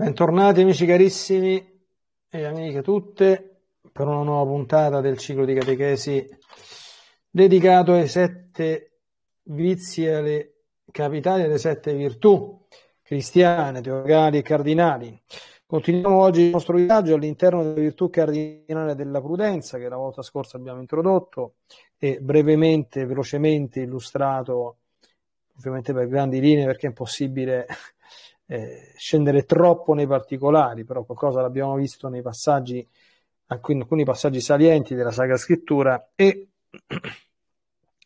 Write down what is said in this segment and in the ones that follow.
Bentornati amici carissimi e amiche tutte per una nuova puntata del ciclo di catechesi dedicato ai sette vizi e alle capitali e alle sette virtù cristiane, teologali e cardinali. Continuiamo oggi il nostro viaggio all'interno della virtù cardinale della prudenza che la volta scorsa abbiamo introdotto e brevemente, velocemente illustrato, ovviamente per grandi linee perché è impossibile eh, scendere troppo nei particolari, però qualcosa l'abbiamo visto nei passaggi, in alcuni passaggi salienti della Sacra Scrittura e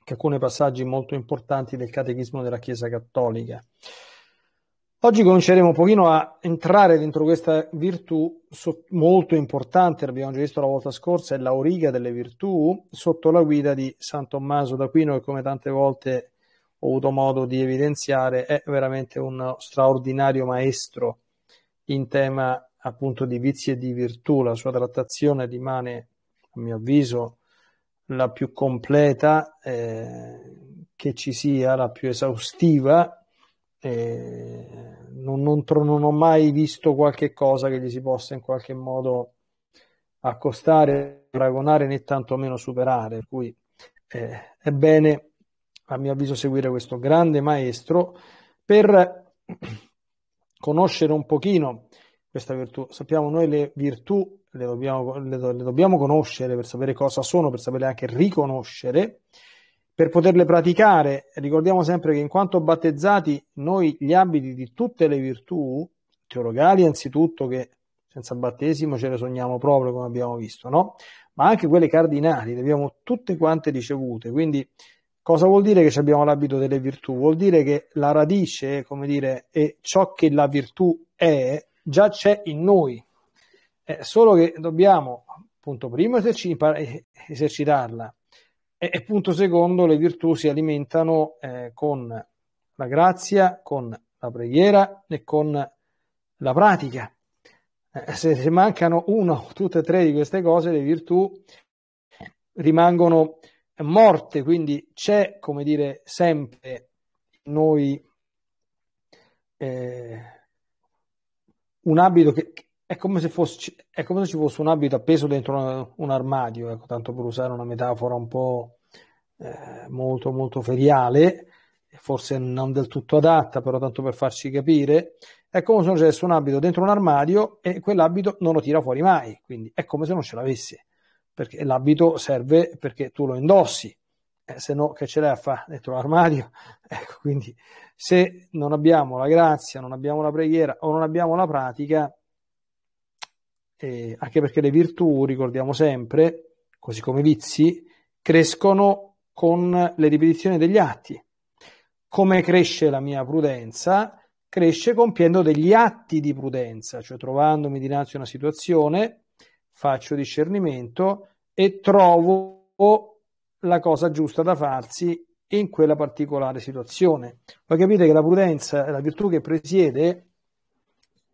che alcuni passaggi molto importanti del Catechismo della Chiesa Cattolica. Oggi cominceremo un pochino a entrare dentro questa virtù molto importante, l'abbiamo già visto la volta scorsa, è la origa delle virtù, sotto la guida di San Tommaso d'Aquino che come tante volte ho avuto modo di evidenziare, è veramente un straordinario maestro in tema appunto di vizi e di virtù. La sua trattazione rimane, a mio avviso, la più completa eh, che ci sia, la più esaustiva. Eh, non, non, non, ho mai visto qualche cosa che gli si possa in qualche modo accostare, paragonare né tantomeno superare. Per cui eh, è bene a mio avviso seguire questo grande maestro per conoscere un pochino questa virtù. Sappiamo noi le virtù, le dobbiamo, le, do, le dobbiamo conoscere per sapere cosa sono, per sapere anche riconoscere, per poterle praticare. Ricordiamo sempre che in quanto battezzati noi gli abiti di tutte le virtù, teologali anzitutto, che senza battesimo ce le sogniamo proprio come abbiamo visto, no? Ma anche quelle cardinali le abbiamo tutte quante ricevute, quindi Cosa vuol dire che abbiamo l'abito delle virtù? Vuol dire che la radice, come dire, e ciò che la virtù è, già c'è in noi. È solo che dobbiamo, punto primo, eserc- esercitarla. E, e, punto secondo, le virtù si alimentano eh, con la grazia, con la preghiera e con la pratica. Eh, se, se mancano una o tutte e tre di queste cose, le virtù rimangono morte, quindi c'è, come dire, sempre noi eh, un abito che, è, come fosse, è come, se ci fosse un abito appeso dentro una, un armadio, ecco, tanto per usare una metafora un po' eh, molto, molto feriale, forse non del tutto adatta, però tanto per farci capire, è come se non c'è un abito dentro un armadio e quell'abito non lo tira fuori mai, quindi è come se non ce l'avesse perché l'abito serve perché tu lo indossi, eh, se no che ce l'hai a fare dentro l'armadio? Ecco, quindi se non abbiamo la grazia, non abbiamo la preghiera o non abbiamo la pratica, eh, anche perché le virtù, ricordiamo sempre, così come i vizi, crescono con le ripetizioni degli atti. Come cresce la mia prudenza? Cresce compiendo degli atti di prudenza, cioè trovandomi dinanzi a una situazione faccio discernimento e trovo la cosa giusta da farsi in quella particolare situazione. Voi capite che la prudenza è la virtù che presiede,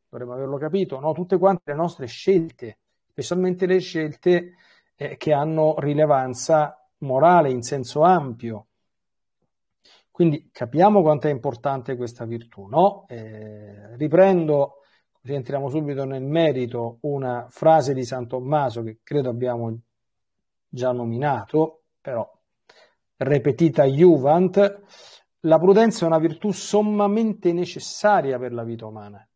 dovremmo averlo capito, no? tutte quante le nostre scelte, specialmente le scelte eh, che hanno rilevanza morale in senso ampio. Quindi capiamo quanto è importante questa virtù. No? Eh, riprendo rientriamo subito nel merito, una frase di San Tommaso che credo abbiamo già nominato, però ripetita Juvent, la prudenza è una virtù sommamente necessaria per la vita umana,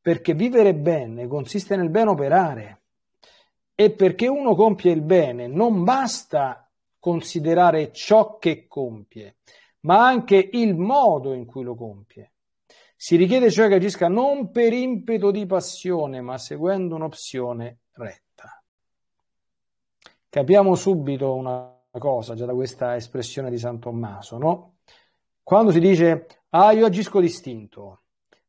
perché vivere bene consiste nel ben operare e perché uno compie il bene non basta considerare ciò che compie, ma anche il modo in cui lo compie. Si richiede cioè che agisca non per impeto di passione, ma seguendo un'opzione retta. Capiamo subito una cosa già da questa espressione di San Tommaso, no? Quando si dice ah io agisco distinto,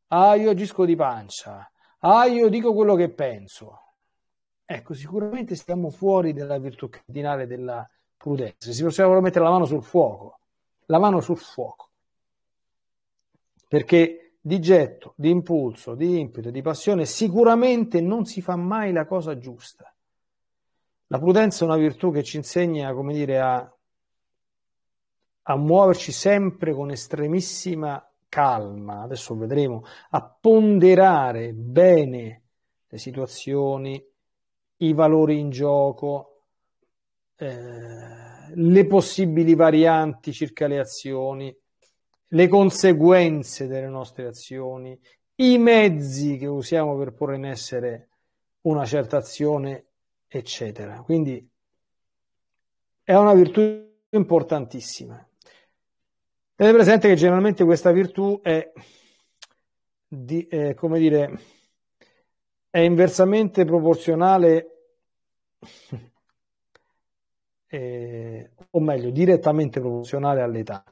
ah io agisco di pancia, ah io dico quello che penso, ecco sicuramente stiamo fuori della virtù cardinale della prudenza, si possiamo mettere la mano sul fuoco, la mano sul fuoco, perché di getto, di impulso, di impeto, di passione, sicuramente non si fa mai la cosa giusta. La prudenza è una virtù che ci insegna, come dire, a, a muoverci sempre con estremissima calma, adesso vedremo, a ponderare bene le situazioni, i valori in gioco, eh, le possibili varianti circa le azioni, le conseguenze delle nostre azioni, i mezzi che usiamo per porre in essere una certa azione, eccetera. Quindi è una virtù importantissima. Tenete presente che generalmente questa virtù è, di, eh, come dire, è inversamente proporzionale, eh, o meglio, direttamente proporzionale all'età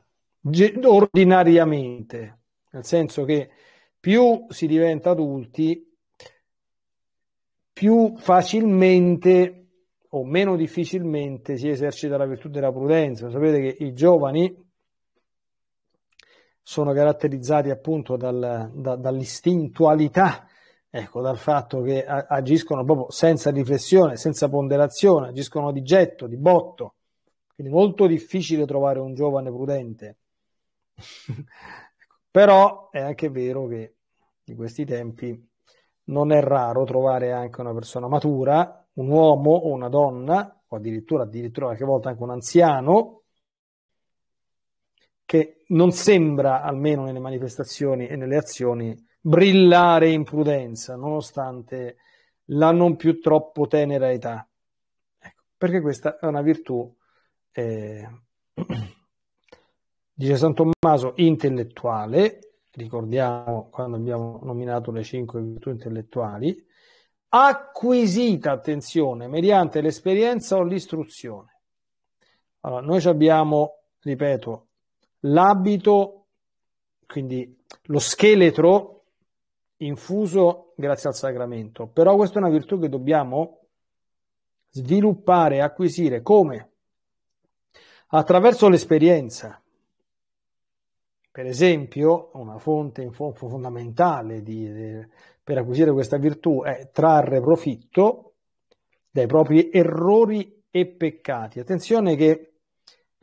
ordinariamente, nel senso che più si diventa adulti, più facilmente o meno difficilmente si esercita la virtù della prudenza. Sapete che i giovani sono caratterizzati appunto dal, da, dall'istintualità, ecco, dal fatto che agiscono proprio senza riflessione, senza ponderazione, agiscono di getto, di botto. Quindi molto difficile trovare un giovane prudente. Però è anche vero che di questi tempi non è raro trovare anche una persona matura, un uomo o una donna, o addirittura, addirittura qualche volta anche un anziano, che non sembra, almeno nelle manifestazioni e nelle azioni, brillare in prudenza, nonostante la non più troppo tenera età. Ecco, perché questa è una virtù eh, Dice San Tommaso intellettuale, ricordiamo quando abbiamo nominato le cinque virtù intellettuali, acquisita attenzione mediante l'esperienza o l'istruzione. Allora, noi abbiamo, ripeto, l'abito, quindi lo scheletro infuso grazie al sacramento, però questa è una virtù che dobbiamo sviluppare, acquisire come? Attraverso l'esperienza. Per esempio, una fonte fondamentale di, per acquisire questa virtù è trarre profitto dai propri errori e peccati. Attenzione che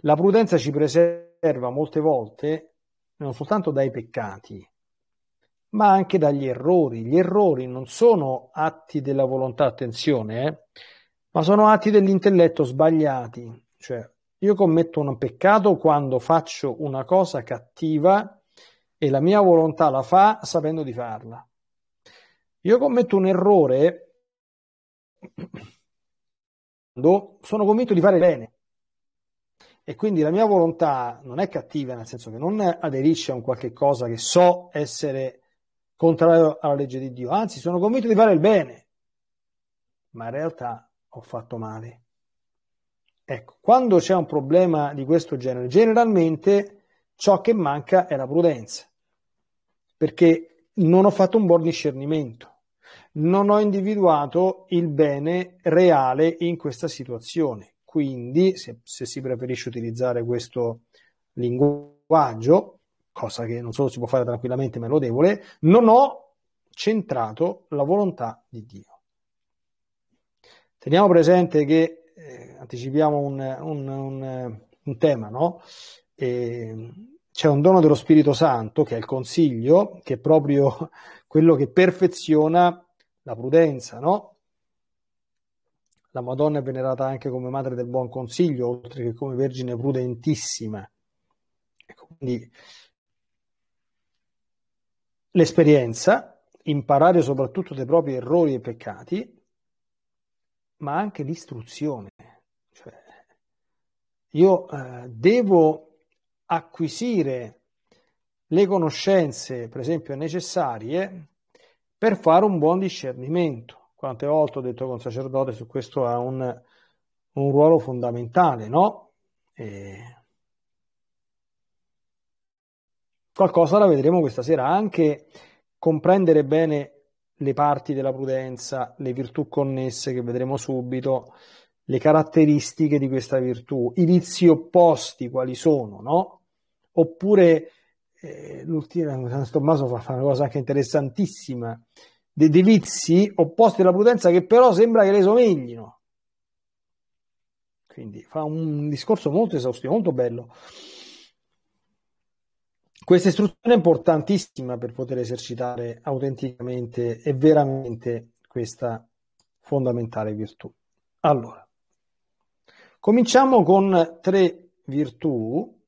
la prudenza ci preserva molte volte non soltanto dai peccati, ma anche dagli errori. Gli errori non sono atti della volontà, attenzione, eh, ma sono atti dell'intelletto sbagliati. Cioè, io commetto un peccato quando faccio una cosa cattiva e la mia volontà la fa sapendo di farla. Io commetto un errore quando sono convinto di fare bene e quindi la mia volontà non è cattiva, nel senso che non aderisce a un qualche cosa che so essere contrario alla legge di Dio, anzi sono convinto di fare il bene, ma in realtà ho fatto male. Ecco, quando c'è un problema di questo genere, generalmente ciò che manca è la prudenza, perché non ho fatto un buon discernimento, non ho individuato il bene reale in questa situazione. Quindi, se, se si preferisce utilizzare questo linguaggio, cosa che non solo si può fare tranquillamente ma è lodevole, non ho centrato la volontà di Dio. Teniamo presente che eh, anticipiamo un, un, un, un tema, no? E, c'è un dono dello Spirito Santo, che è il consiglio, che è proprio quello che perfeziona la prudenza, no? La Madonna è venerata anche come madre del buon consiglio, oltre che come vergine prudentissima. Ecco, quindi l'esperienza, imparare soprattutto dai propri errori e peccati, ma anche l'istruzione. Cioè, io eh, devo acquisire le conoscenze, per esempio, necessarie per fare un buon discernimento. Quante volte ho detto con sacerdote su questo ha un, un ruolo fondamentale, no? E... Qualcosa la vedremo questa sera, anche comprendere bene le parti della prudenza, le virtù connesse che vedremo subito, le caratteristiche di questa virtù, i vizi opposti quali sono, no? Oppure eh, l'ultimo, San Tommaso fa, una cosa anche interessantissima, dei, dei vizi opposti alla prudenza che però sembra che le somiglino. Quindi fa un discorso molto esaustivo, molto bello. Questa istruzione è importantissima per poter esercitare autenticamente e veramente questa fondamentale virtù. Allora, cominciamo con tre virtù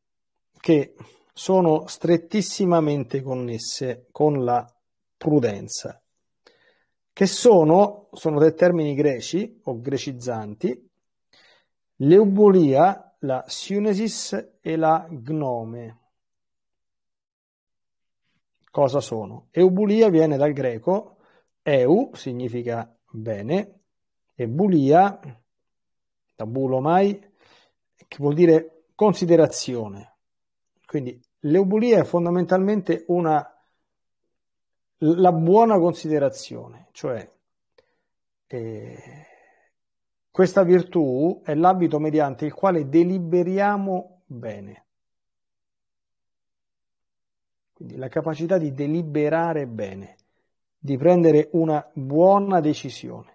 che sono strettissimamente connesse con la prudenza, che sono, sono dei termini greci o grecizzanti, l'eubolia, la siunesis e la gnome cosa sono. Eubulia viene dal greco, eu significa bene e bulia, tabulo mai, che vuol dire considerazione. Quindi l'eubulia è fondamentalmente una, la buona considerazione, cioè eh, questa virtù è l'abito mediante il quale deliberiamo bene. Quindi la capacità di deliberare bene, di prendere una buona decisione.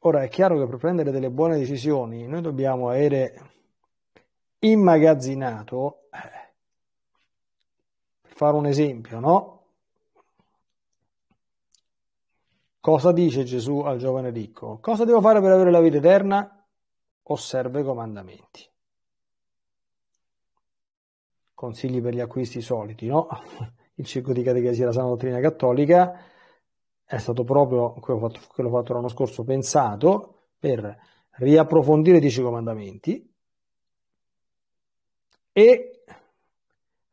Ora è chiaro che per prendere delle buone decisioni noi dobbiamo avere immagazzinato, eh, per fare un esempio, no? Cosa dice Gesù al giovane ricco? Cosa devo fare per avere la vita eterna? Osserva i comandamenti consigli per gli acquisti soliti, no? Il circo di catechesi della sana dottrina cattolica è stato proprio quello fatto, quello fatto l'anno scorso, pensato per riapprofondire i dieci comandamenti e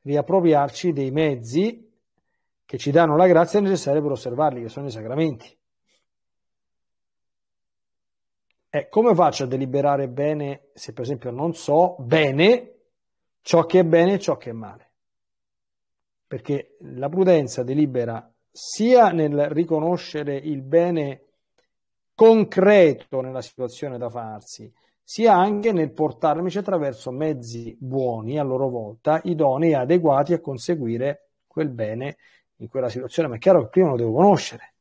riappropriarci dei mezzi che ci danno la grazia necessaria per osservarli, che sono i sacramenti. E come faccio a deliberare bene se per esempio non so bene ciò che è bene e ciò che è male. Perché la prudenza delibera sia nel riconoscere il bene concreto nella situazione da farsi, sia anche nel portarmici attraverso mezzi buoni a loro volta, idonei e adeguati a conseguire quel bene in quella situazione. Ma è chiaro che prima lo devo conoscere,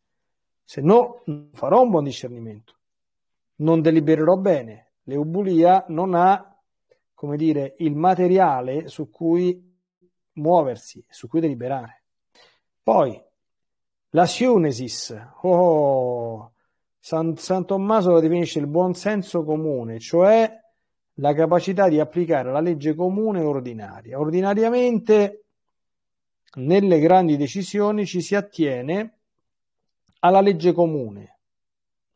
se no non farò un buon discernimento, non delibererò bene. L'eubulia non ha come dire, il materiale su cui muoversi, su cui deliberare. Poi, la siunesis, oh, San, San Tommaso la definisce il buon senso comune, cioè la capacità di applicare la legge comune ordinaria. Ordinariamente nelle grandi decisioni ci si attiene alla legge comune,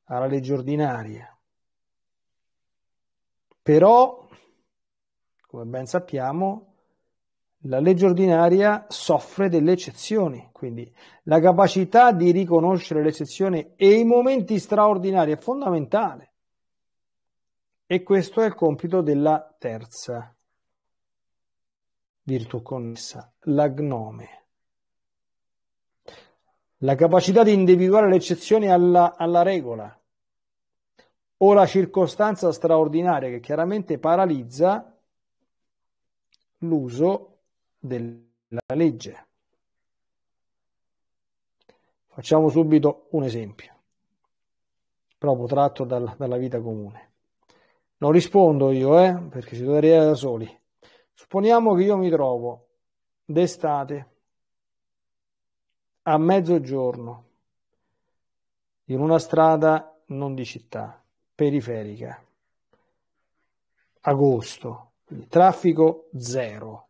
alla legge ordinaria. Però come ben sappiamo, la legge ordinaria soffre delle eccezioni, quindi la capacità di riconoscere le eccezioni e i momenti straordinari è fondamentale. E questo è il compito della terza virtù connessa, l'agnome la capacità di individuare le eccezioni alla, alla, regola o la circostanza straordinaria che chiaramente paralizza l'uso della legge. Facciamo subito un esempio, proprio tratto dal, dalla vita comune. Non rispondo io, eh, perché ci dovrei da soli. Supponiamo che io mi trovo d'estate a mezzogiorno in una strada non di città, periferica, agosto, il traffico zero.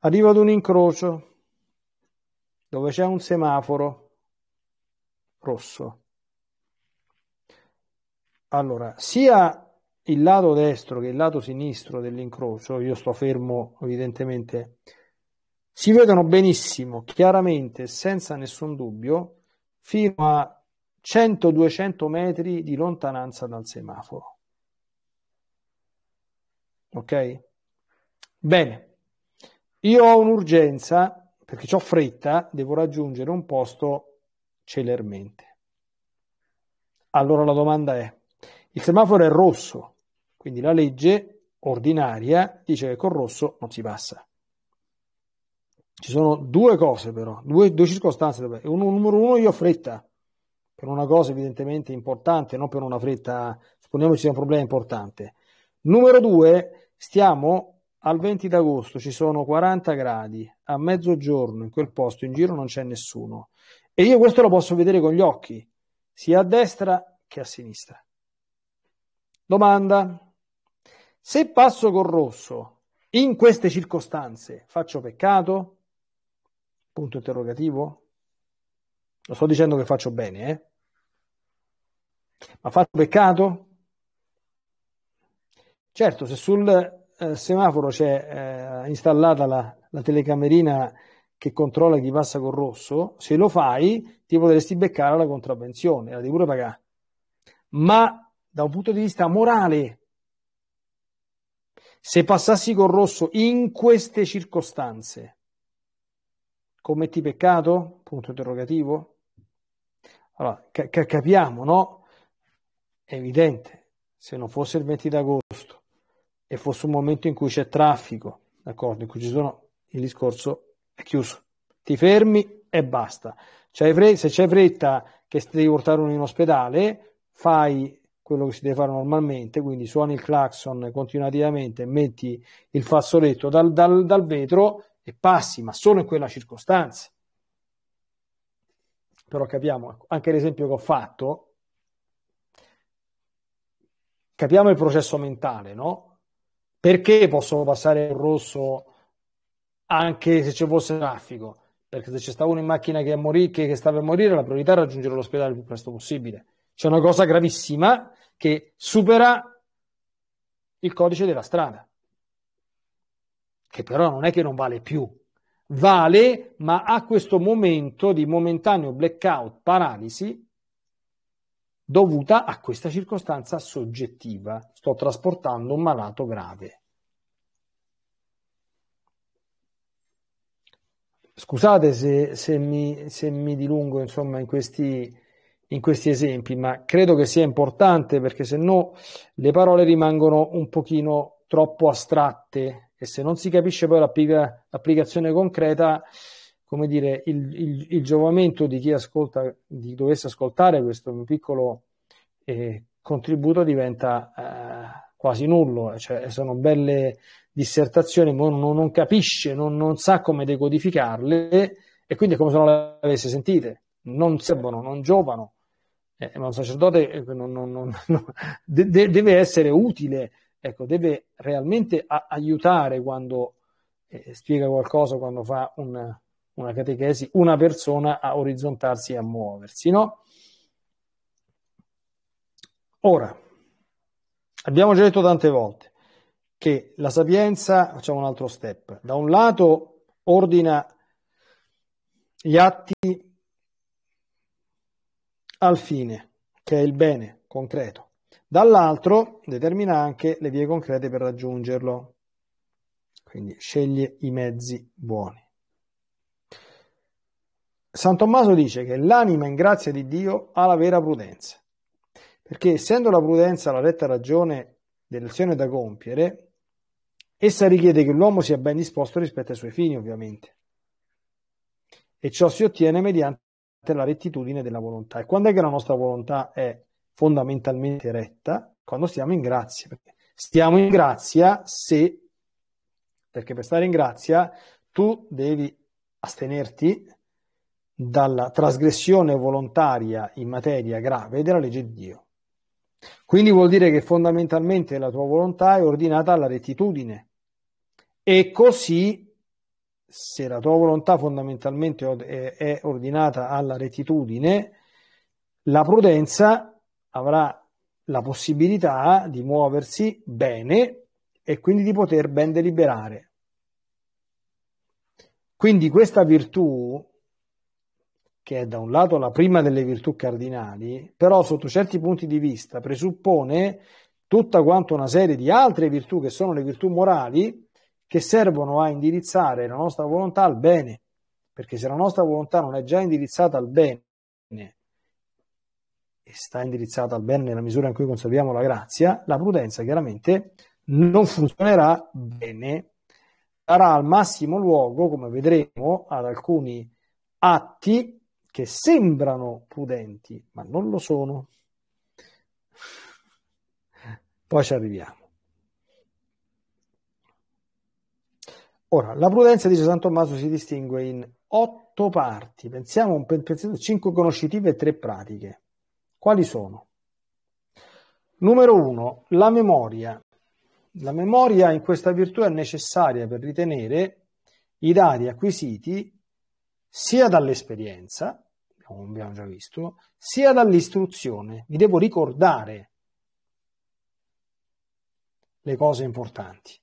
Arrivo ad un incrocio dove c'è un semaforo rosso. Allora, sia il lato destro che il lato sinistro dell'incrocio, io sto fermo evidentemente, si vedono benissimo, chiaramente, senza nessun dubbio, fino a 100-200 metri di lontananza dal semaforo. Ok? Bene, io ho un'urgenza perché ho fretta, devo raggiungere un posto celermente. Allora la domanda è, il semaforo è rosso, quindi la legge ordinaria dice che col rosso non si passa. Ci sono due cose però, due, due circostanze. Uno, numero uno, io ho fretta, per una cosa evidentemente importante, non per una fretta, supponiamo ci sia un problema importante. Numero 2, stiamo al 20 d'agosto, ci sono 40 gradi, a mezzogiorno in quel posto in giro non c'è nessuno. E io questo lo posso vedere con gli occhi, sia a destra che a sinistra. Domanda, se passo col rosso in queste circostanze faccio peccato? Punto interrogativo? Lo sto dicendo che faccio bene, eh? Ma faccio peccato? Certo, se sul eh, semaforo c'è eh, installata la, la, telecamerina che controlla chi passa col rosso, se lo fai ti potresti beccare la contravvenzione, la devi pure pagare. Ma da un punto di vista morale, se passassi col rosso in queste circostanze, commetti peccato? Punto interrogativo. Allora, ca- capiamo, no? È evidente, se non fosse il 20 d'agosto, e fosse un momento in cui c'è traffico, d'accordo? In cui ci sono il discorso è chiuso. Ti fermi e basta. C'è fre- se c'è fretta che devi portare uno in ospedale, fai quello che si deve fare normalmente, quindi suoni il clacson continuativamente, metti il fazzoletto dal, dal, dal vetro e passi, ma solo in quella circostanza. Però capiamo, ecco, anche l'esempio che ho fatto, capiamo il processo mentale, no? Perché possono passare il rosso anche se ci fosse traffico? Perché se c'è sta uno in macchina che, morì, che, che sta per morire, la priorità è raggiungere l'ospedale il più presto possibile. C'è una cosa gravissima che supera il codice della strada, che però non è che non vale più, vale, ma a questo momento di momentaneo blackout, paralisi, dovuta a questa circostanza soggettiva. Sto trasportando un malato grave. Scusate se, se, mi, se mi, dilungo insomma, in, questi, in questi esempi, ma credo che sia importante perché se no le parole rimangono un pochino troppo astratte e se non si capisce poi l'applica, l'applicazione concreta come dire, il, il, il, giovamento di chi ascolta, di dovesse ascoltare questo mio piccolo eh, contributo diventa eh, quasi nullo, cioè sono belle dissertazioni, ma uno non capisce, non, non sa come decodificarle e quindi è come se non le avesse sentite, non servono, non giovano. Eh, ma un sacerdote ecco, non, non, non, de- deve essere utile, ecco, deve realmente a- aiutare quando eh, spiega qualcosa, quando fa un, una catechesi, una persona a orizzontarsi e a muoversi, no? Ora, abbiamo già detto tante volte che la sapienza, facciamo un altro step, da un lato ordina gli atti al fine, che è il bene concreto, dall'altro determina anche le vie concrete per raggiungerlo, quindi sceglie i mezzi buoni. San Tommaso dice che l'anima in grazia di Dio ha la vera prudenza perché essendo la prudenza la retta ragione dell'azione da compiere, essa richiede che l'uomo sia ben disposto rispetto ai suoi fini, ovviamente. E ciò si ottiene mediante la rettitudine della volontà. E quando è che la nostra volontà è fondamentalmente retta? Quando stiamo in grazia. stiamo in grazia se, perché per stare in grazia tu devi astenerti dalla trasgressione volontaria in materia grave della legge di Dio. Quindi vuol dire che fondamentalmente la tua volontà è ordinata alla rettitudine. E così, se la tua volontà fondamentalmente è ordinata alla rettitudine, la prudenza avrà la possibilità di muoversi bene e quindi di poter ben deliberare. Quindi questa virtù che è da un lato la prima delle virtù cardinali, però sotto certi punti di vista presuppone tutta quanto una serie di altre virtù che sono le virtù morali che servono a indirizzare la nostra volontà al bene, perché se la nostra volontà non è già indirizzata al bene e sta indirizzata al bene nella misura in cui conserviamo la grazia, la prudenza chiaramente non funzionerà bene, darà al massimo luogo, come vedremo, ad alcuni atti che sembrano prudenti, ma non lo sono. Poi ci arriviamo. Ora, la prudenza, dice San Tommaso, si distingue in otto parti. Pensiamo a cinque conoscitive e tre pratiche. Quali sono? Numero uno, la memoria. La memoria in questa virtù è necessaria per ritenere i dati acquisiti sia dall'esperienza, abbiamo già visto, sia dall'istruzione. Vi devo ricordare le cose importanti.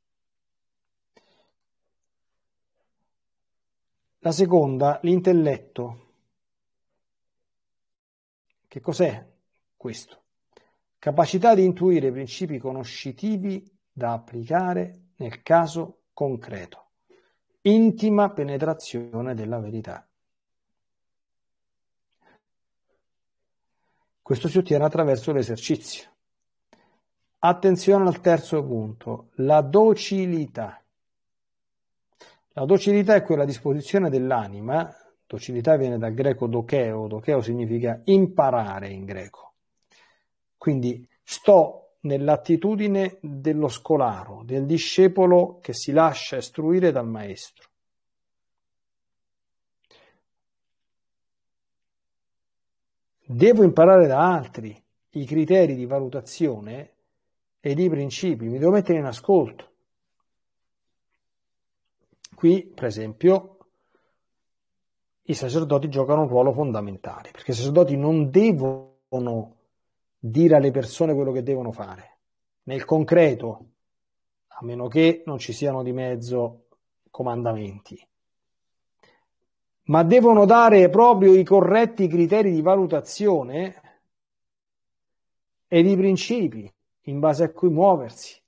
La seconda, l'intelletto. Che cos'è questo? Capacità di intuire principi conoscitivi da applicare nel caso concreto intima penetrazione della verità. Questo si ottiene attraverso l'esercizio. Attenzione al terzo punto, la docilità. La docilità è quella disposizione dell'anima, docilità viene dal greco docheo, docheo significa imparare in greco. Quindi sto nell'attitudine dello scolaro, del discepolo che si lascia istruire dal maestro. Devo imparare da altri i criteri di valutazione ed i principi, mi devo mettere in ascolto. Qui, per esempio, i sacerdoti giocano un ruolo fondamentale, perché i sacerdoti non devono dire alle persone quello che devono fare. Nel concreto, a meno che non ci siano di mezzo comandamenti, ma devono dare proprio i corretti criteri di valutazione e i principi in base a cui muoversi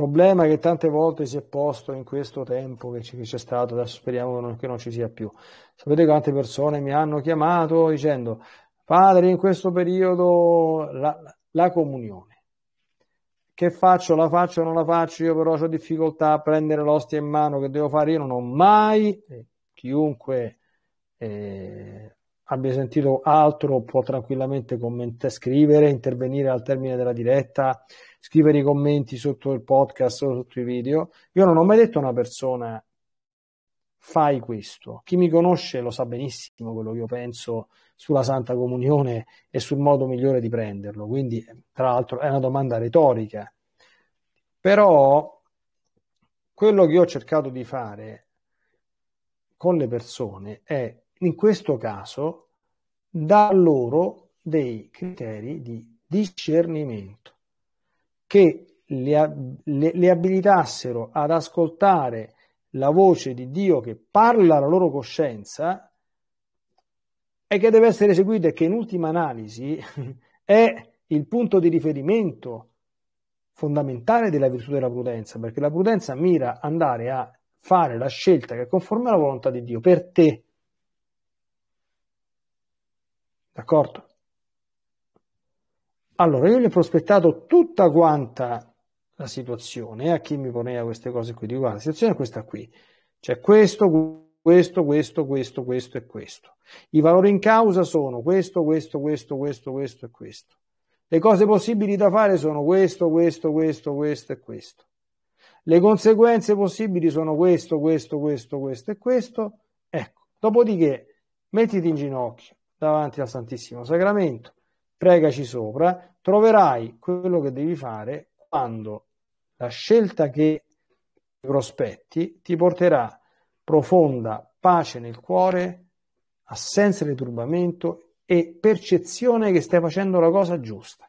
problema che tante volte si è posto in questo tempo che, c- che c'è stato, adesso speriamo che non, che non ci sia più. Sapete quante persone mi hanno chiamato dicendo, padre, in questo periodo la, la comunione che faccio, la faccio o non la faccio, io però ho difficoltà a prendere l'ostia in mano, che devo fare? Io non ho mai, eh, chiunque eh, abbia sentito altro può tranquillamente commentare, scrivere, intervenire al termine della diretta scrivere i commenti sotto il podcast o sotto i video. Io non ho mai detto a una persona fai questo. Chi mi conosce lo sa benissimo quello che io penso sulla Santa Comunione e sul modo migliore di prenderlo. Quindi, tra l'altro, è una domanda retorica. Però quello che io ho cercato di fare con le persone è, in questo caso, dar loro dei criteri di discernimento che le, le, le abilitassero ad ascoltare la voce di Dio che parla alla loro coscienza e che deve essere eseguita e che in ultima analisi è il punto di riferimento fondamentale della virtù della prudenza, perché la prudenza mira andare a fare la scelta che è conforme alla volontà di Dio per te. D'accordo? Allora, io gli ho prospettato tutta quanta la situazione a chi mi poneva queste cose qui. Dico, guarda, la situazione è questa qui. C'è cioè, questo, questo, questo, questo, questo e questo. I valori in causa sono questo, questo, questo, questo, questo e questo. Le cose possibili da fare sono questo, questo, questo, questo e questo. Le conseguenze possibili sono questo, questo, questo, questo e questo. Ecco, dopodiché mettiti in ginocchio davanti al Santissimo Sacramento pregaci sopra, troverai quello che devi fare quando la scelta che prospetti ti porterà profonda pace nel cuore, assenza di turbamento e percezione che stai facendo la cosa giusta.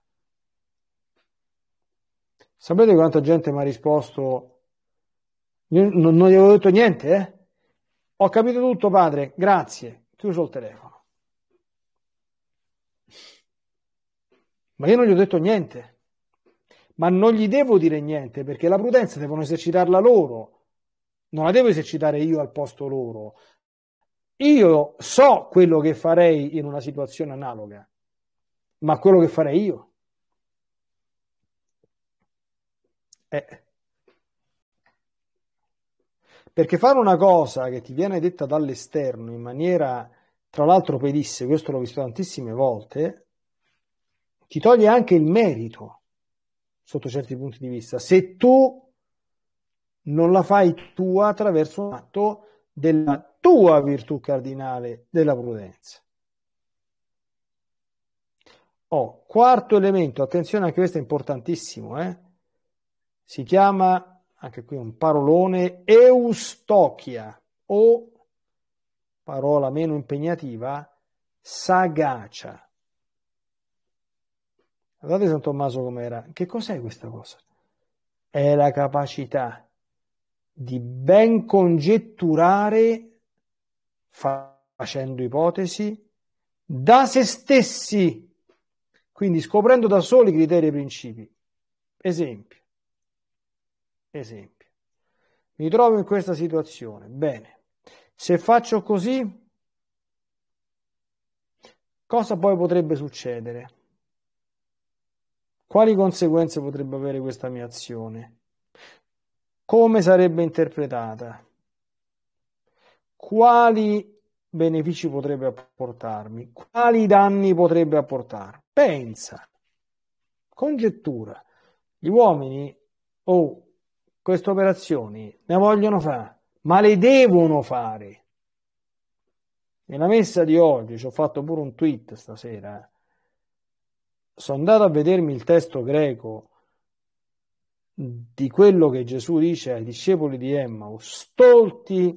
Sapete quanta gente mi ha risposto? Io non, non gli avevo detto niente, eh? Ho capito tutto, padre, grazie. Chiuso il telefono. Ma io non gli ho detto niente. Ma non gli devo dire niente perché la prudenza devono esercitarla loro. Non la devo esercitare io al posto loro. Io so quello che farei in una situazione analoga, ma quello che farei io. è. Eh. Perché fare una cosa che ti viene detta dall'esterno in maniera, tra l'altro pedisse, questo l'ho visto tantissime volte, ti toglie anche il merito sotto certi punti di vista. Se tu non la fai tua attraverso un atto della tua virtù cardinale della prudenza. Oh, quarto elemento, attenzione anche questo è importantissimo, eh? si chiama, anche qui un parolone, eustochia o parola meno impegnativa, sagacia. Guardate San Tommaso com'era. Che cos'è questa cosa? È la capacità di ben congetturare, facendo ipotesi, da se stessi, quindi scoprendo da soli criteri e principi. Esempio. Esempio. Mi trovo in questa situazione. Bene. Se faccio così, cosa poi potrebbe succedere? Quali conseguenze potrebbe avere questa mia azione? Come sarebbe interpretata? Quali benefici potrebbe apportarmi? Quali danni potrebbe apportarmi? Pensa, congettura. Gli uomini, oh, queste operazioni ne vogliono fare, ma le devono fare. Nella messa di oggi ci ho fatto pure un tweet stasera. Eh sono andato a vedermi il testo greco di quello che Gesù dice ai discepoli di Emmaus, stolti,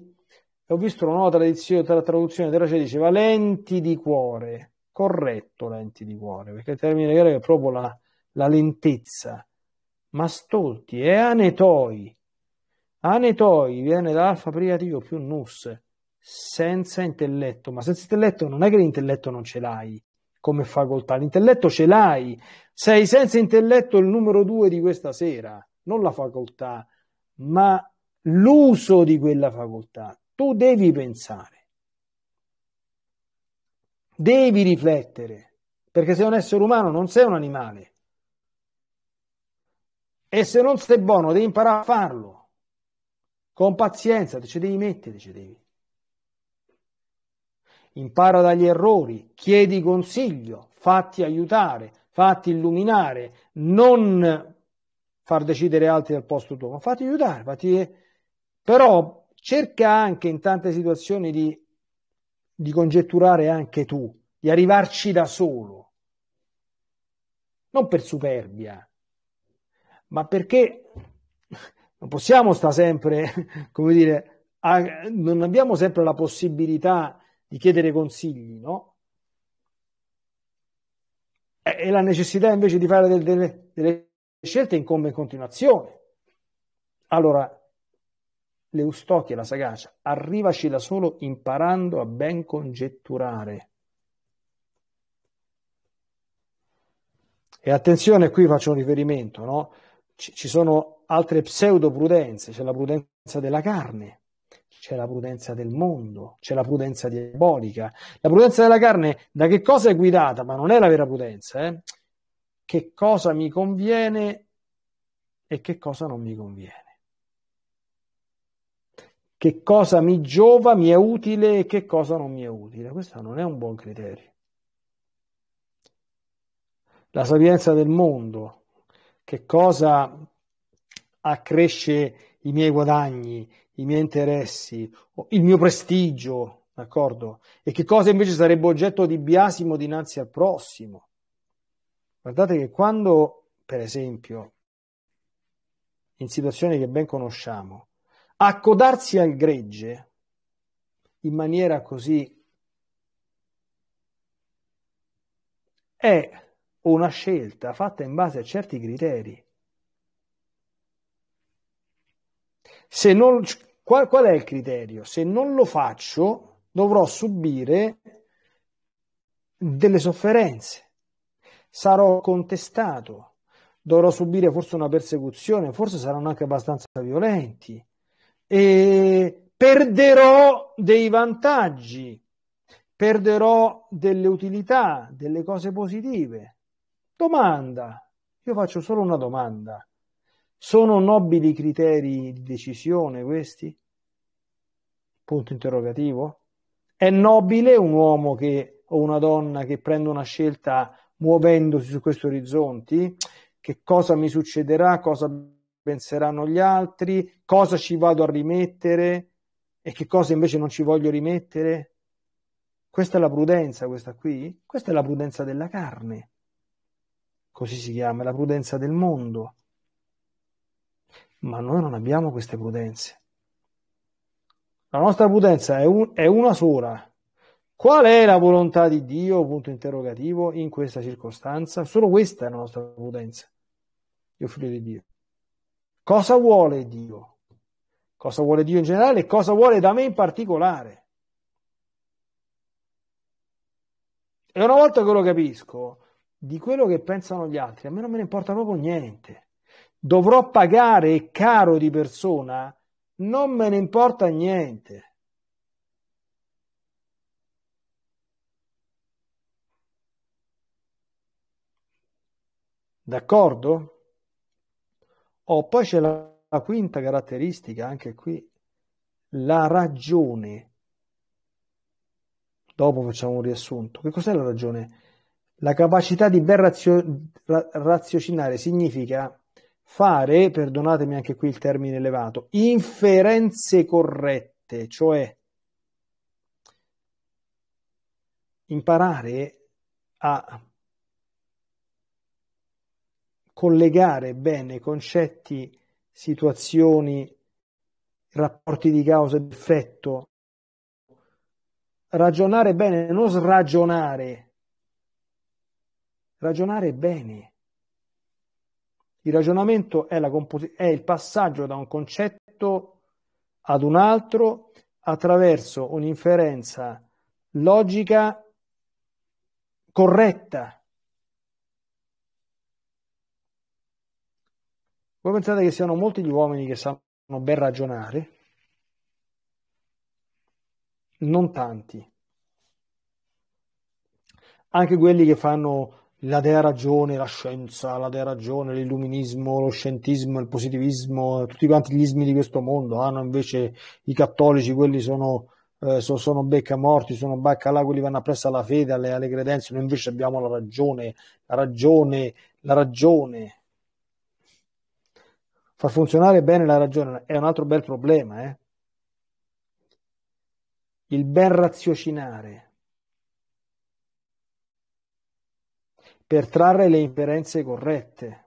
e ho visto una nuova tradizione, tra traduzione della cioè diceva lenti di cuore, corretto lenti di cuore, perché il termine greco è proprio la, la lentezza, ma stolti e anetoi. Anetoi viene dall'alfa privativo più nus, senza intelletto, ma senza intelletto non è che l'intelletto non ce l'hai, come facoltà. L'intelletto ce l'hai, sei senza intelletto il numero due di questa sera, non la facoltà, ma l'uso di quella facoltà. Tu devi pensare, devi riflettere, perché sei un essere umano, non sei un animale. E se non sei buono, devi imparare a farlo. Con pazienza, ci devi mettere, ci devi impara dagli errori, chiedi consiglio, fatti aiutare, fatti illuminare, non far decidere altri al posto tuo, ma fatti aiutare, fatti... però cerca anche in tante situazioni di, di congetturare anche tu, di arrivarci da solo, non per superbia, ma perché non possiamo sta sempre, come dire, a, non abbiamo sempre la possibilità di chiedere consigli, no? E la necessità invece di fare del, delle, delle, scelte incombe in continuazione. Allora, l'Eustochia, la sagacia, arrivaci da solo imparando a ben congetturare. E attenzione, qui faccio un riferimento, no? ci, sono altre pseudoprudenze, c'è la prudenza della carne, c'è la prudenza del mondo, c'è la prudenza diabolica. La prudenza della carne da che cosa è guidata? Ma non è la vera prudenza, eh? Che cosa mi conviene e che cosa non mi conviene? Che cosa mi giova, mi è utile e che cosa non mi è utile? Questo non è un buon criterio. La sapienza del mondo, che cosa accresce i miei guadagni, i miei interessi, il mio prestigio, d'accordo? E che cosa invece sarebbe oggetto di biasimo dinanzi al prossimo. Guardate che quando, per esempio, in situazioni che ben conosciamo, accodarsi al gregge in maniera così è una scelta fatta in base a certi criteri. Se non Qual, qual è il criterio? Se non lo faccio, dovrò subire delle sofferenze, sarò contestato, dovrò subire forse una persecuzione, forse saranno anche abbastanza violenti e perderò dei vantaggi, perderò delle utilità, delle cose positive. Domanda, io faccio solo una domanda. Sono nobili criteri di decisione questi? Punto interrogativo. È nobile un uomo che, o una donna che prende una scelta muovendosi su questi orizzonti? Che cosa mi succederà? Cosa penseranno gli altri? Cosa ci vado a rimettere? E che cosa invece non ci voglio rimettere? Questa è la prudenza, questa qui? Questa è la prudenza della carne. Così si chiama, la prudenza del mondo ma noi non abbiamo queste prudenze. La nostra prudenza è, un, è una sola. Qual è la volontà di Dio, punto interrogativo, in questa circostanza? Solo questa è la nostra prudenza. Io figlio di Dio. Cosa vuole Dio? Cosa vuole Dio in generale e cosa vuole da me in particolare? E una volta che lo capisco, di quello che pensano gli altri, a me non me ne importa proprio niente dovrò pagare caro di persona, non me ne importa niente. D'accordo? Oh, poi c'è la, la, quinta caratteristica, anche qui, la ragione. Dopo facciamo un riassunto. Che cos'è la ragione? La capacità di ben razio, ra, raziocinare significa fare, perdonatemi anche qui il termine elevato, inferenze corrette, cioè imparare a collegare bene concetti, situazioni, rapporti di causa ed effetto, ragionare bene, non sragionare, ragionare bene il ragionamento è, compos- è il passaggio da un concetto ad un altro attraverso un'inferenza logica corretta. Voi pensate che siano molti gli uomini che sanno ben ragionare? Non tanti. Anche quelli che fanno la dea ragione, la scienza, la dea ragione, l'illuminismo, lo scientismo, il positivismo, tutti quanti gli ismi di questo mondo hanno ah, invece i cattolici, quelli sono, eh, sono, sono becca morti, sono baccalà, quelli vanno appresso alla fede, alle, alle credenze, noi invece abbiamo la ragione, la ragione, la ragione. Far funzionare bene la ragione è un altro bel problema, eh? Il ben raziocinare per trarre le inferenze corrette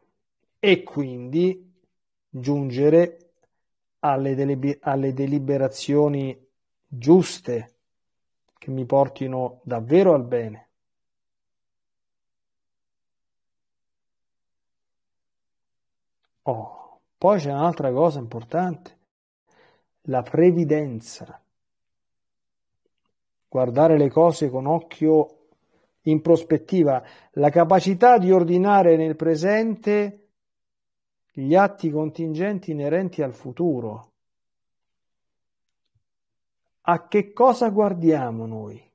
e quindi giungere alle, deliber- alle deliberazioni giuste che mi portino davvero al bene. Oh, poi c'è un'altra cosa importante, la previdenza. Guardare le cose con occhio in prospettiva, la capacità di ordinare nel presente gli atti contingenti inerenti al futuro. A che cosa guardiamo noi?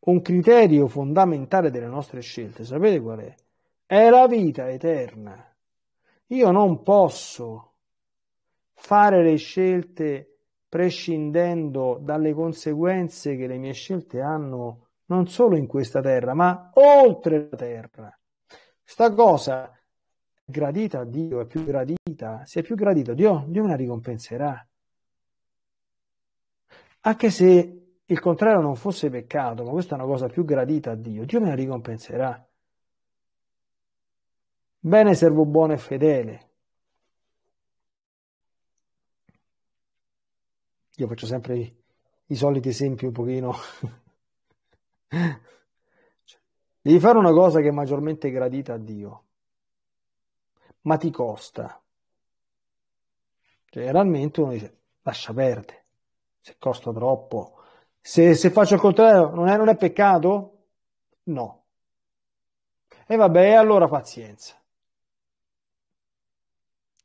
Un criterio fondamentale delle nostre scelte, sapete qual è? È la vita eterna. Io non posso fare le scelte prescindendo dalle conseguenze che le mie scelte hanno non solo in questa terra, ma oltre la terra. Sta cosa è gradita a Dio, è più gradita, se è più gradita Dio, Dio me la ricompenserà. Anche se il contrario non fosse peccato, ma questa è una cosa più gradita a Dio, Dio me la ricompenserà. Bene, servo buono e fedele, Io faccio sempre i, i soliti esempi un pochino. Devi fare una cosa che è maggiormente gradita a Dio, ma ti costa. Generalmente cioè, uno dice lascia perdere, se costa troppo. Se, se faccio il contrario, non è, non è peccato? No. E vabbè, allora pazienza.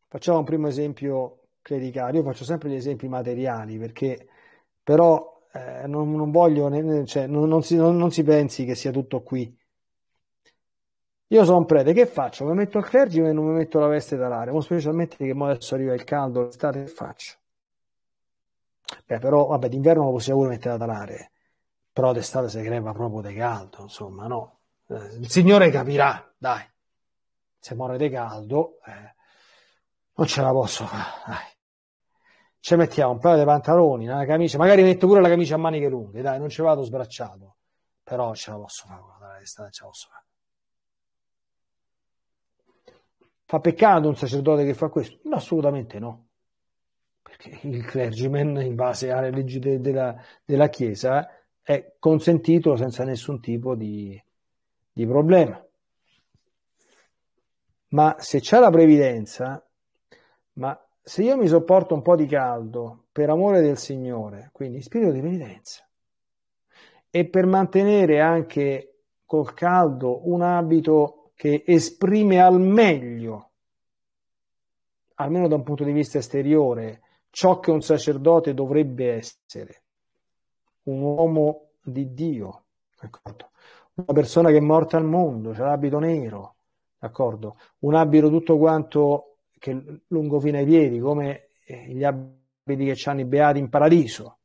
Facciamo un primo esempio clericale. Io faccio sempre gli esempi materiali perché però eh, non, non, voglio, ne, cioè, non, non, si, non, si, pensi che sia tutto qui. Io sono un prete, che faccio? Mi metto il clergine e non mi metto la veste da laria, specialmente che adesso arriva il caldo, l'estate, che faccio? Beh, però, vabbè, d'inverno lo possiamo pure mettere da laria, però d'estate si crema proprio di caldo, insomma, no? Eh, il Signore capirà, dai. Se muore di caldo, eh, non ce la posso fare, dai ci mettiamo un paio di pantaloni, una camicia, magari metto pure la camicia a maniche lunghe, dai, non ci vado sbracciato, però ce la posso fare con ce la posso fare. Fa peccato un sacerdote che fa questo? No, assolutamente no. Perché il clergyman, in base alle leggi de- della, della Chiesa, è consentito senza nessun tipo di, di problema. Ma se c'è la previdenza, ma se io mi sopporto un po' di caldo per amore del Signore, quindi spirito di penitenza, e per mantenere anche col caldo un abito che esprime al meglio, almeno da un punto di vista esteriore, ciò che un sacerdote dovrebbe essere, un uomo di Dio, d'accordo? una persona che è morta al mondo, c'è l'abito nero, d'accordo? un abito tutto quanto che lungo fino ai piedi, come eh, gli abiti che ci hanno i beati in paradiso.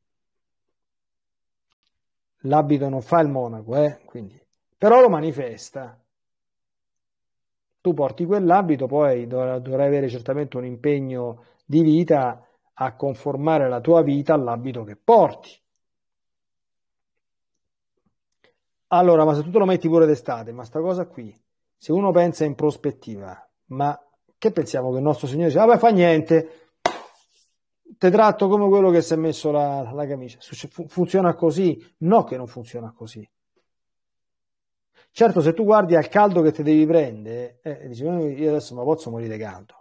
L'abito non fa il monaco, eh? Quindi, però lo manifesta. Tu porti quell'abito, poi dov- dovrai avere certamente un impegno di vita a conformare la tua vita all'abito che porti. Allora, ma se tu lo metti pure d'estate, ma sta cosa qui, se uno pensa in prospettiva, ma che pensiamo che il nostro signore dice, vabbè ah, fa niente, te tratto come quello che si è messo la, la camicia. funziona così? No che non funziona così. Certo, se tu guardi al caldo che ti devi prendere, eh, dici, eh, io adesso non posso morire caldo.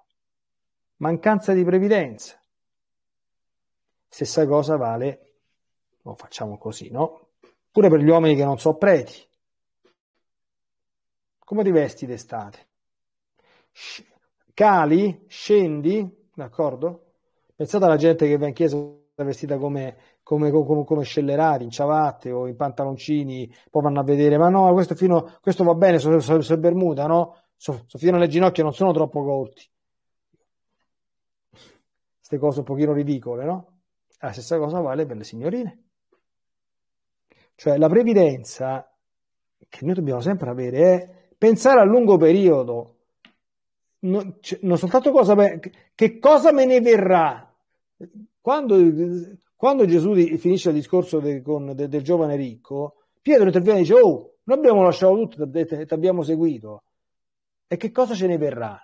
Mancanza di previdenza. Stessa cosa vale, lo facciamo così, no? Pure per gli uomini che non sono preti. Come ti vesti d'estate? cali, scendi, d'accordo? Pensate alla gente che va in chiesa vestita come, come, come, come scellerati, in ciabatte o in pantaloncini, poi vanno a vedere, ma no, questo, fino, questo va bene, sono so, so Bermuda, no? Sono so fino alle ginocchia, non sono troppo corti. Queste cose un pochino ridicole, no? La stessa cosa vale per le signorine. Cioè la previdenza che noi dobbiamo sempre avere è pensare a lungo periodo, non, non soltanto cosa, ma che cosa me ne verrà? Quando, quando Gesù finisce il discorso del, con, del, del giovane ricco, Pietro interviene e dice, oh, noi abbiamo lasciato tutto ti abbiamo seguito. E che cosa ce ne verrà?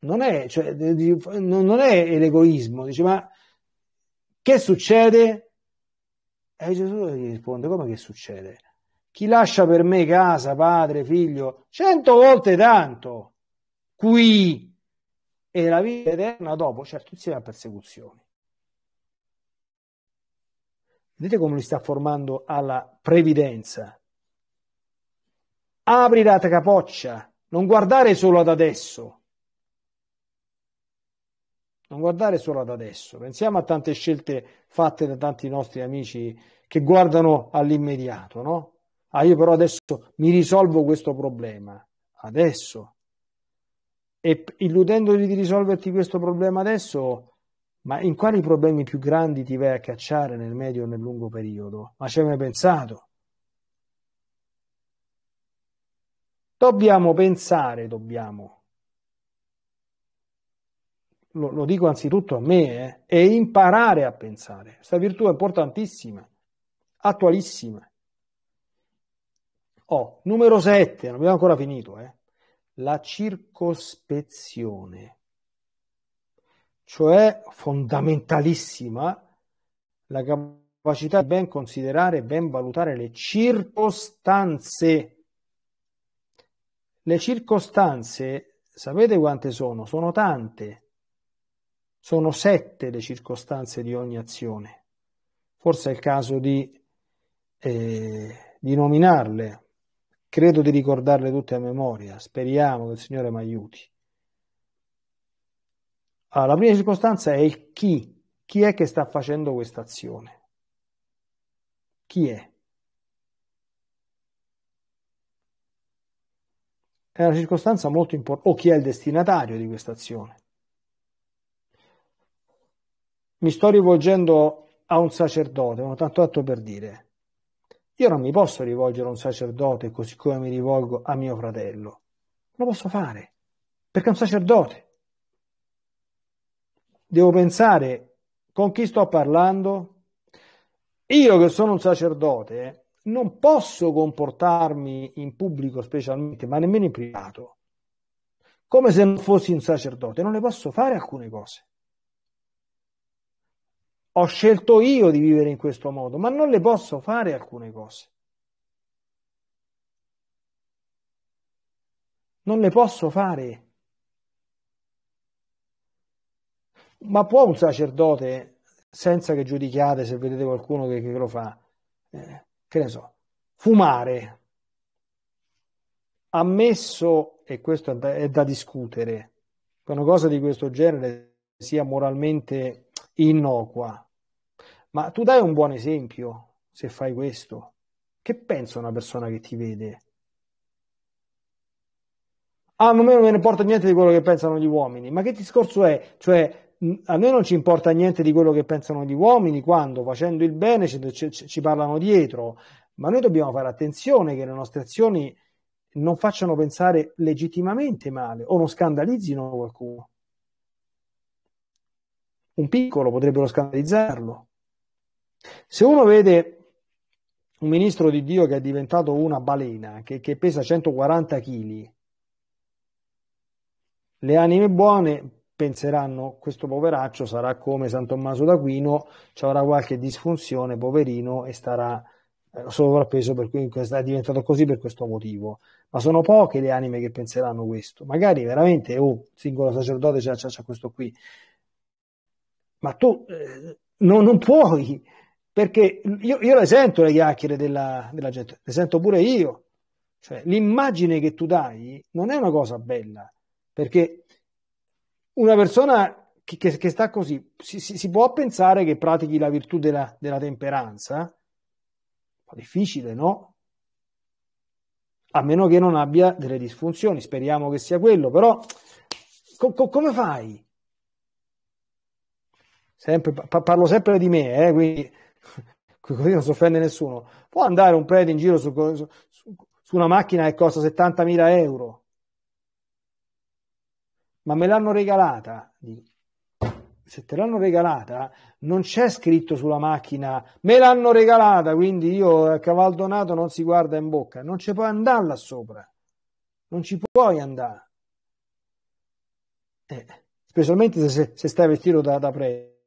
Non è, cioè, non è l'egoismo, dice, ma che succede? E Gesù gli risponde, come che succede? Chi lascia per me casa, padre, figlio, cento volte tanto qui e la vita eterna dopo, certo insieme a persecuzioni. Vedete come li sta formando alla previdenza. Apri la capoccia, non guardare solo ad adesso. Non guardare solo ad adesso. Pensiamo a tante scelte fatte da tanti nostri amici che guardano all'immediato, no? Ah, io però adesso mi risolvo questo problema. Adesso e illudendoti di risolverti questo problema adesso, ma in quali problemi più grandi ti vai a cacciare nel medio e nel lungo periodo? Ma ci hai mai pensato? Dobbiamo pensare, dobbiamo. Lo, lo dico anzitutto a me, eh, e imparare a pensare. Questa virtù è importantissima, attualissima. Oh, numero 7, non abbiamo ancora finito, eh la circospezione, cioè fondamentalissima la capacità di ben considerare e ben valutare le circostanze. Le circostanze, sapete quante sono? Sono tante. Sono sette le circostanze di ogni azione. Forse è il caso di, eh, di nominarle. Credo di ricordarle tutte a memoria, speriamo che il Signore mi aiuti. Allora, la prima circostanza è il chi, chi è che sta facendo questa azione? Chi è? È una circostanza molto importante, o chi è il destinatario di questa azione? Mi sto rivolgendo a un sacerdote, ma tanto atto per dire, io non mi posso rivolgere a un sacerdote così come mi rivolgo a mio fratello. Lo posso fare, perché è un sacerdote. Devo pensare con chi sto parlando. Io che sono un sacerdote non posso comportarmi in pubblico specialmente, ma nemmeno in privato, come se non fossi un sacerdote. Non le posso fare alcune cose ho scelto io di vivere in questo modo, ma non le posso fare alcune cose. Non le posso fare. Ma può un sacerdote, senza che giudichiate se vedete qualcuno che, che lo fa, eh, che ne so, fumare, ammesso, e questo è da, è da discutere, che una cosa di questo genere sia moralmente innocua, ma tu dai un buon esempio se fai questo. Che pensa una persona che ti vede? Ah, non me ne importa niente di quello che pensano gli uomini. Ma che discorso è? Cioè, a noi non ci importa niente di quello che pensano gli uomini quando facendo il bene ci, ci, ci, parlano dietro, ma noi dobbiamo fare attenzione che le nostre azioni non facciano pensare legittimamente male o non scandalizzino qualcuno. Un piccolo potrebbero scandalizzarlo. Se uno vede un ministro di Dio che è diventato una balena, che, che pesa 140 kg, le anime buone penseranno questo poveraccio sarà come San Tommaso d'Aquino, ci avrà qualche disfunzione, poverino, e starà eh, sovrappeso per cui è diventato così per questo motivo. Ma sono poche le anime che penseranno questo. Magari veramente, oh, singolo sacerdote c'è, questo qui. Ma tu eh, no, non puoi perché io, io le sento le chiacchiere della, della gente, le sento pure io. Cioè, l'immagine che tu dai non è una cosa bella, perché una persona che, che, che sta così si, si, si, può pensare che pratichi la virtù della, della temperanza? Un difficile, no? A meno che non abbia delle disfunzioni, speriamo che sia quello, però co, co, come fai? Sempre, pa, parlo sempre di me, eh, quindi così non si offende nessuno, può andare un prete in giro su, su, su una macchina che costa 70.000 euro, ma me l'hanno regalata. Se te l'hanno regalata, non c'è scritto sulla macchina me l'hanno regalata, quindi io a cavaldonato non si guarda in bocca, non ci puoi andare là sopra, non ci puoi andare. Eh, specialmente se, se stai vestito da, da prete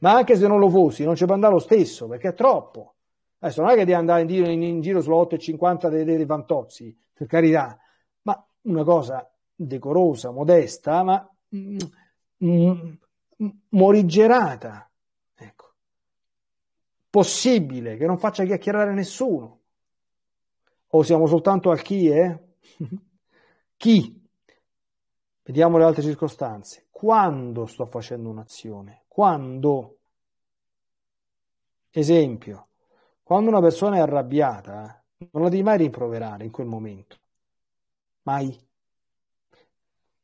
ma anche se non lo fossi, non ci puoi andare lo stesso perché è troppo. Adesso non è che devi andare in giro, in, in giro sulla 8,50 dei, dei Fantozzi, per carità, ma una cosa decorosa, modesta, ma mm, mm, mm, morigerata. Ecco. Possibile che non faccia chiacchierare nessuno. O siamo soltanto al chi, eh? chi? Vediamo le altre circostanze. Quando sto facendo un'azione? Quando? Esempio, quando una persona è arrabbiata, eh, non la devi mai rimproverare in quel momento. Mai.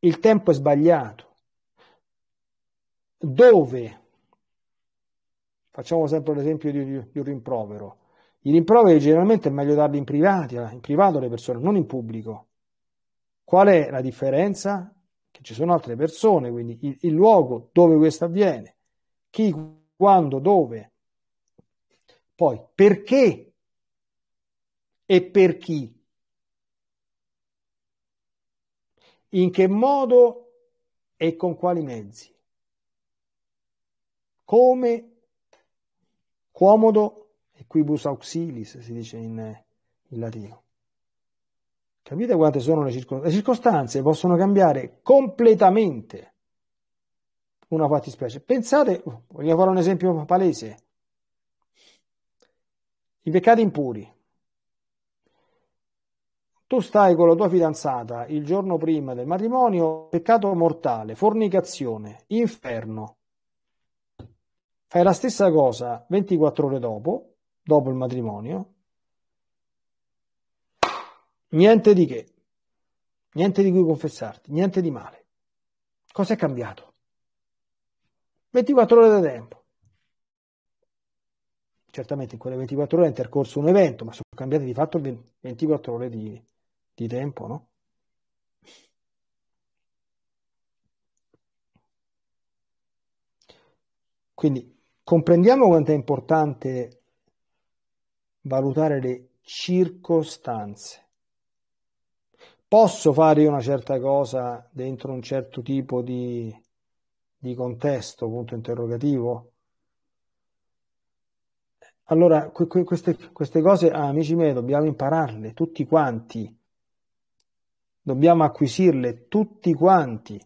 Il tempo è sbagliato. Dove? Facciamo sempre l'esempio di, di, di un rimprovero. I rimproveri generalmente è meglio darli in, privati, eh, in privato alle persone, non in pubblico. Qual è la differenza? che ci sono altre persone, quindi il, il luogo dove questo avviene, chi, quando, dove, poi perché e per chi, in che modo e con quali mezzi, come comodo, equibus quibus auxilis si dice in, in latino Capite quante sono le circostanze? Le circostanze possono cambiare completamente una fattispecie. Pensate, uh, voglio fare un esempio palese. I peccati impuri. Tu stai con la tua fidanzata il giorno prima del matrimonio, peccato mortale, fornicazione, inferno. Fai la stessa cosa 24 ore dopo, dopo il matrimonio, Niente di che, niente di cui confessarti, niente di male. Cos'è cambiato? 24 ore da tempo. Certamente in quelle 24 ore è intercorso un evento, ma sono cambiate di fatto 24 ore di, di tempo, no? Quindi comprendiamo quanto è importante valutare le circostanze posso fare una certa cosa dentro un certo tipo di, di contesto, punto interrogativo? Allora, que, que, queste, queste, cose, ah, amici miei, dobbiamo impararle tutti quanti, dobbiamo acquisirle tutti quanti,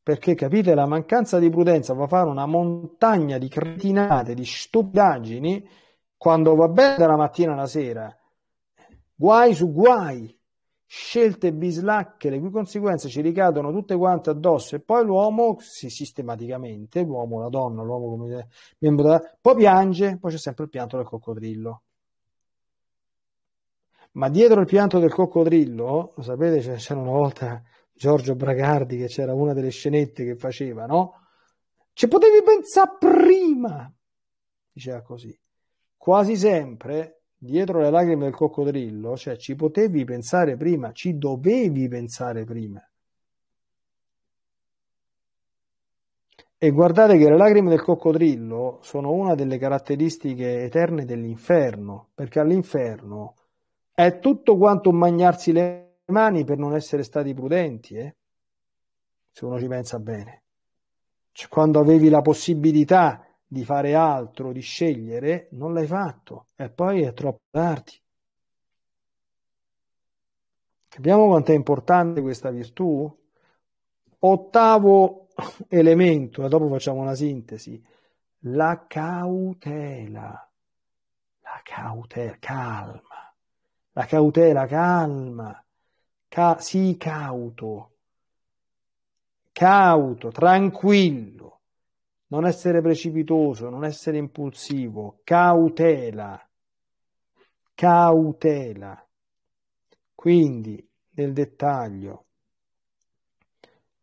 perché capite, la mancanza di prudenza va a fare una montagna di cretinate, di stupidaggini, quando va bene dalla mattina alla sera, guai su guai, scelte bislacche le cui conseguenze ci ricadono tutte quante addosso e poi l'uomo si, sistematicamente, l'uomo, la donna, l'uomo come membro della, poi piange, poi c'è sempre il pianto del coccodrillo. Ma dietro il pianto del coccodrillo, lo sapete, c'era una volta Giorgio Bragardi che c'era una delle scenette che faceva, no? Ci potevi pensare prima, diceva così. Quasi sempre dietro le lacrime del coccodrillo, cioè ci potevi pensare prima, ci dovevi pensare prima. E guardate che le lacrime del coccodrillo sono una delle caratteristiche eterne dell'inferno, perché all'inferno è tutto quanto un magnarsi le mani per non essere stati prudenti, eh? se uno ci pensa bene. Cioè, quando avevi la possibilità di fare altro, di scegliere, non l'hai fatto e poi è troppo tardi. Capiamo quanto è importante questa virtù? Ottavo elemento, e dopo facciamo una sintesi, la cautela, la cautela, calma, la cautela, calma, Ca- sii cauto, cauto, tranquillo non essere precipitoso, non essere impulsivo, cautela, cautela. Quindi, nel dettaglio,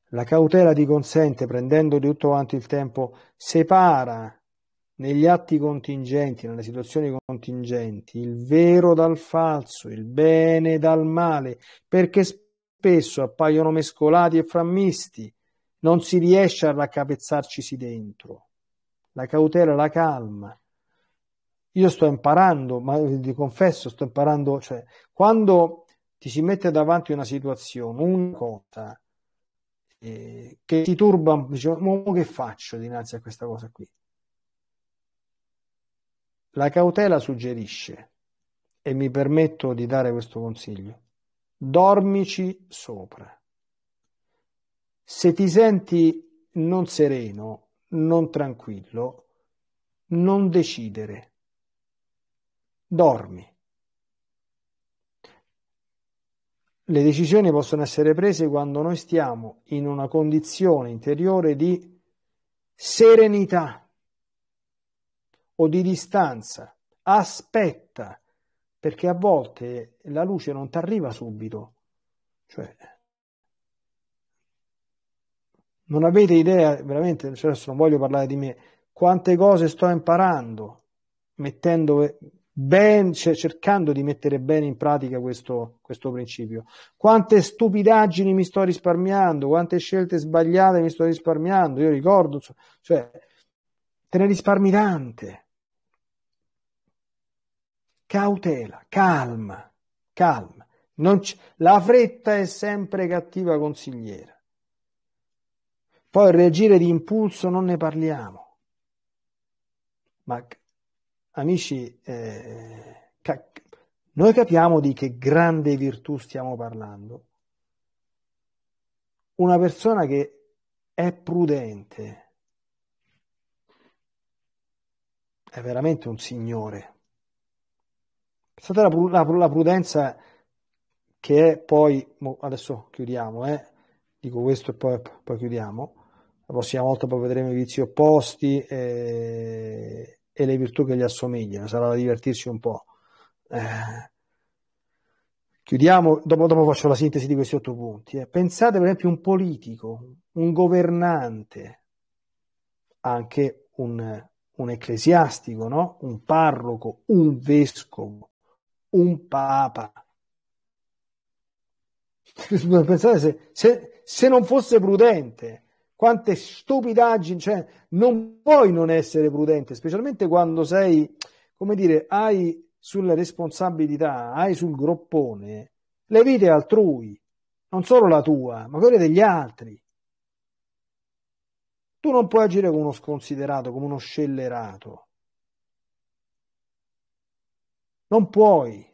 la cautela ti consente, prendendo tutto quanto il tempo, separa negli atti contingenti, nelle situazioni contingenti, il vero dal falso, il bene dal male, perché spesso appaiono mescolati e frammisti non si riesce a raccapezzarcisi dentro. La cautela, la calma. Io sto imparando, ma ti confesso, sto imparando, cioè, quando ti si mette davanti una situazione, una cosa eh, che ti turba, diciamo, ma che faccio dinanzi a questa cosa qui? La cautela suggerisce, e mi permetto di dare questo consiglio, dormici sopra se ti senti non sereno, non tranquillo, non decidere. Dormi. Le decisioni possono essere prese quando noi stiamo in una condizione interiore di serenità o di distanza. Aspetta, perché a volte la luce non ti arriva subito. Cioè, non avete idea, veramente, adesso non voglio parlare di me, quante cose sto imparando, mettendo ben, cioè, cercando di mettere bene in pratica questo, questo principio. Quante stupidaggini mi sto risparmiando, quante scelte sbagliate mi sto risparmiando, io ricordo, cioè, te ne risparmi tante. Cautela, calma, calma. C- la fretta è sempre cattiva consigliera. Poi reagire di impulso non ne parliamo. Ma amici, eh, noi capiamo di che grande virtù stiamo parlando. Una persona che è prudente è veramente un signore. Pensate alla, alla, alla prudenza che è poi, adesso chiudiamo, eh, dico questo e poi, poi chiudiamo, la prossima volta poi vedremo i vizi opposti e, eh, e le virtù che gli assomigliano, sarà da divertirsi un po'. Eh. Chiudiamo, dopo, dopo, faccio la sintesi di questi otto punti. Eh. Pensate per esempio un politico, un governante, anche un, un ecclesiastico, no? un parroco, un vescovo, un papa. Pensate se, se, se non fosse prudente, quante stupidaggini, cioè non puoi non essere prudente, specialmente quando sei, come dire, hai sulle responsabilità, hai sul groppone le vite altrui, non solo la tua, ma quelle degli altri. Tu non puoi agire come uno sconsiderato, come uno scellerato. Non puoi.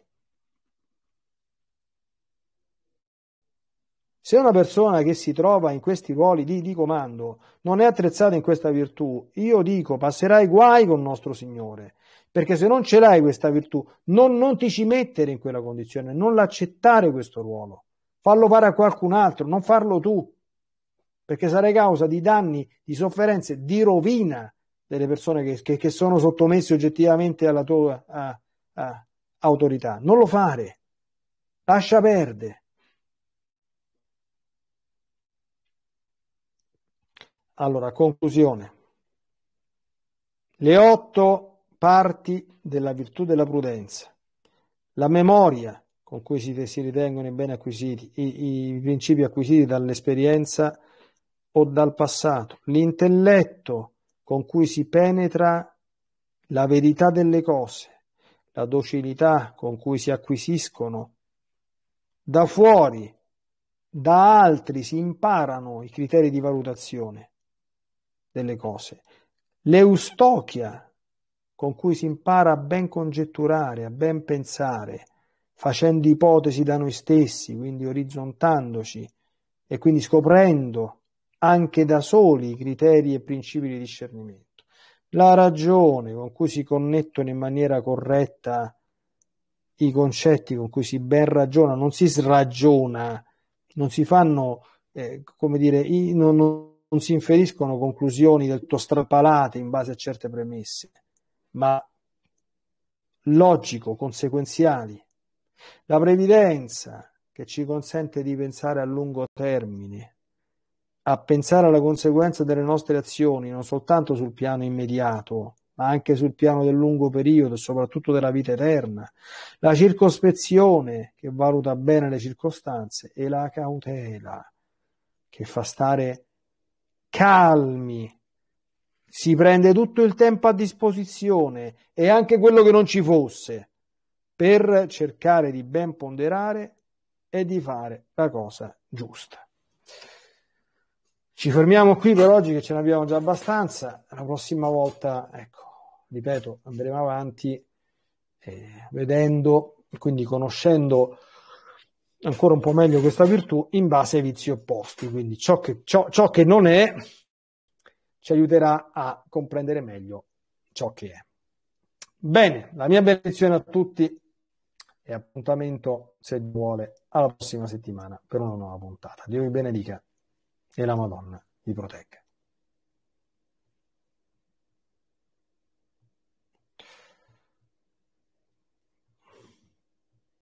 Se una persona che si trova in questi ruoli di, di, comando non è attrezzata in questa virtù, io dico passerai guai con il nostro Signore, perché se non ce l'hai questa virtù, non, non ti ci mettere in quella condizione, non l'accettare questo ruolo, fallo fare a qualcun altro, non farlo tu, perché sarai causa di danni, di sofferenze, di rovina delle persone che, che, che sono sottomesse oggettivamente alla tua a, a, autorità. Non lo fare, lascia perdere Allora, conclusione. Le otto parti della virtù della prudenza, la memoria con cui si, si ritengono i beni acquisiti, i, i principi acquisiti dall'esperienza o dal passato, l'intelletto con cui si penetra la verità delle cose, la docilità con cui si acquisiscono da fuori, da altri si imparano i criteri di valutazione delle cose. L'eustochia, con cui si impara a ben congetturare, a ben pensare, facendo ipotesi da noi stessi, quindi orizzontandoci e quindi scoprendo anche da soli i criteri e principi di discernimento. La ragione con cui si connettono in maniera corretta i concetti con cui si ben ragiona, non si sragiona, non si fanno, eh, come dire, i, non, non non si inferiscono conclusioni del tutto strapalate in base a certe premesse, ma logico, conseguenziali. La previdenza che ci consente di pensare a lungo termine, a pensare alla conseguenza delle nostre azioni, non soltanto sul piano immediato, ma anche sul piano del lungo periodo e soprattutto della vita eterna, la circospezione che valuta bene le circostanze e la cautela che fa stare calmi, si prende tutto il tempo a disposizione e anche quello che non ci fosse per cercare di ben ponderare e di fare la cosa giusta. Ci fermiamo qui per oggi che ce ne abbiamo già abbastanza. La prossima volta, ecco, ripeto, andremo avanti eh, vedendo, quindi conoscendo ancora un po' meglio questa virtù in base ai vizi opposti, quindi ciò che, ciò, ciò che non è ci aiuterà a comprendere meglio ciò che è. Bene, la mia benedizione a tutti e appuntamento, se vuole, alla prossima settimana per una nuova puntata. Dio vi benedica e la Madonna vi protegga.